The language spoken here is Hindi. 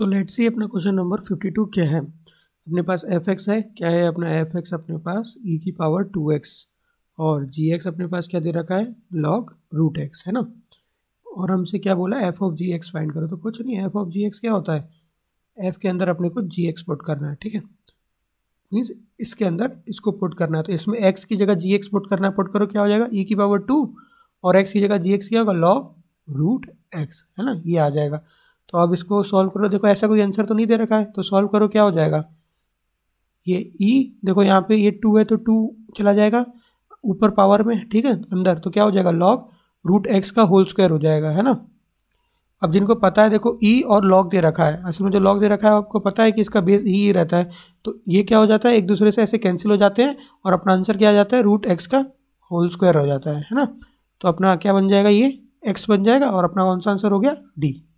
तो लेट्स सी अपना क्वेश्चन नंबर फिफ्टी टू क्या है अपने पास एफ एक्स है क्या है अपना एफ एक्स अपने पास ई e की पावर टू एक्स और जी एक्स अपने पास क्या दे रखा है लॉग रूट एक्स है ना और हमसे क्या बोला F of G X find करो तो कुछ नहीं एफ ऑफ जी एक्स क्या होता है एफ के अंदर अपने को जी एक्स पुट करना है ठीक है मीन्स इसके अंदर इसको पुट करना है तो इसमें एक्स की जगह जी एक्स पुट करना है पुट करो क्या हो जाएगा ई e की पावर टू और एक्स की जगह जी एक्स क्या होगा लॉग रूट एक्स है ना ये आ जाएगा तो अब इसको सॉल्व करो देखो ऐसा कोई आंसर तो नहीं दे रखा है तो सॉल्व करो क्या हो जाएगा ये ई e, देखो यहाँ पे ये टू है तो टू चला जाएगा ऊपर पावर में ठीक है अंदर तो क्या हो जाएगा लॉग रूट एक्स का होल स्क्वायर हो जाएगा है ना अब जिनको पता है देखो ई e और लॉग दे रखा है असल में जो लॉग दे रखा है आपको पता है कि इसका बेस ई e ही रहता है तो ये क्या हो जाता है एक दूसरे से ऐसे कैंसिल हो जाते हैं और अपना आंसर क्या आ जाता है रूट एक्स का होल स्क्वायर हो जाता है है ना तो अपना क्या बन जाएगा ये एक्स बन जाएगा और अपना कौन सा आंसर हो गया डी